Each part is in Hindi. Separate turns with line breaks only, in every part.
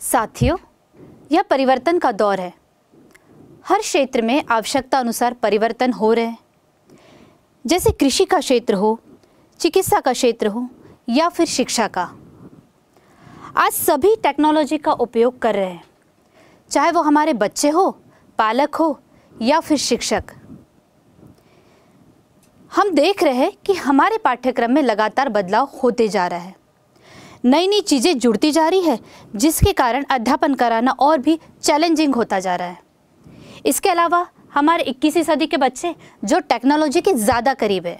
साथियों यह परिवर्तन का दौर है हर क्षेत्र में आवश्यकता अनुसार परिवर्तन हो रहे हैं जैसे कृषि का क्षेत्र हो चिकित्सा का क्षेत्र हो या फिर शिक्षा का आज सभी टेक्नोलॉजी का उपयोग कर रहे हैं चाहे वो हमारे बच्चे हो पालक हो या फिर शिक्षक हम देख रहे हैं कि हमारे पाठ्यक्रम में लगातार बदलाव होते जा रहा है नई नई चीज़ें जुड़ती जा रही है जिसके कारण अध्यापन कराना और भी चैलेंजिंग होता जा रहा है इसके अलावा हमारे इक्कीसवीं सदी के बच्चे जो टेक्नोलॉजी के ज़्यादा करीब है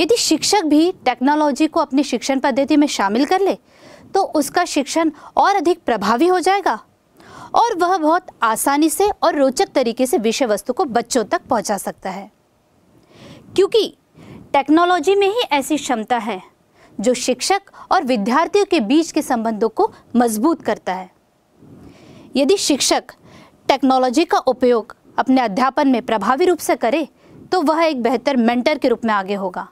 यदि शिक्षक भी टेक्नोलॉजी को अपनी शिक्षण पद्धति में शामिल कर ले तो उसका शिक्षण और अधिक प्रभावी हो जाएगा और वह बहुत आसानी से और रोचक तरीके से विषय वस्तु को बच्चों तक पहुंचा सकता है क्योंकि टेक्नोलॉजी में ही ऐसी क्षमता है जो शिक्षक और विद्यार्थियों के बीच के संबंधों को मजबूत करता है यदि शिक्षक टेक्नोलॉजी का उपयोग अपने अध्यापन में प्रभावी रूप से करे तो वह एक बेहतर मेंटर के रूप में आगे होगा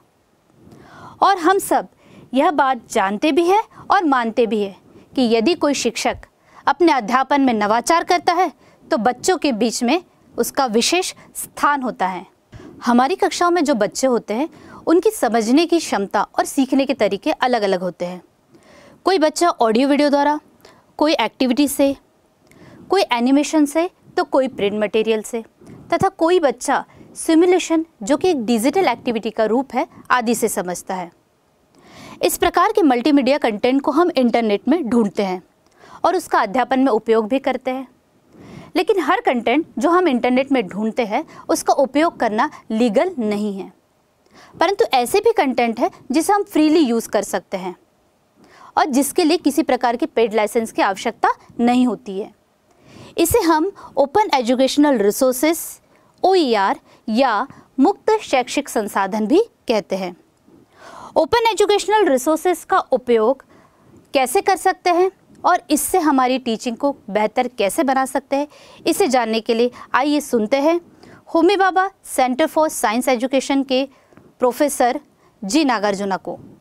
और हम सब यह बात जानते भी है और मानते भी है कि यदि कोई शिक्षक अपने अध्यापन में नवाचार करता है तो बच्चों के बीच में उसका विशेष स्थान होता है हमारी कक्षाओं में जो बच्चे होते हैं उनकी समझने की क्षमता और सीखने के तरीके अलग अलग होते हैं कोई बच्चा ऑडियो वीडियो द्वारा कोई एक्टिविटी से कोई एनिमेशन से तो कोई प्रिंट मटेरियल से तथा कोई बच्चा सिमुलेशन जो कि एक डिजिटल एक्टिविटी का रूप है आदि से समझता है इस प्रकार के मल्टीमीडिया कंटेंट को हम इंटरनेट में ढूंढते हैं और उसका अध्यापन में उपयोग भी करते हैं लेकिन हर कंटेंट जो हम इंटरनेट में ढूंढते हैं उसका उपयोग करना लीगल नहीं है परंतु ऐसे भी कंटेंट है जिसे हम फ्रीली यूज़ कर सकते हैं और जिसके लिए किसी प्रकार के पेड लाइसेंस की आवश्यकता नहीं होती है इसे हम ओपन एजुकेशनल रिसोर्सेस ओ या मुक्त शैक्षिक संसाधन भी कहते हैं ओपन एजुकेशनल रिसोर्सेस का उपयोग कैसे कर सकते हैं और इससे हमारी टीचिंग को बेहतर कैसे बना सकते हैं इसे जानने के लिए आइए सुनते हैं Homi Bhabha centre for science education के प्रोफेसर जी नागार्जुना को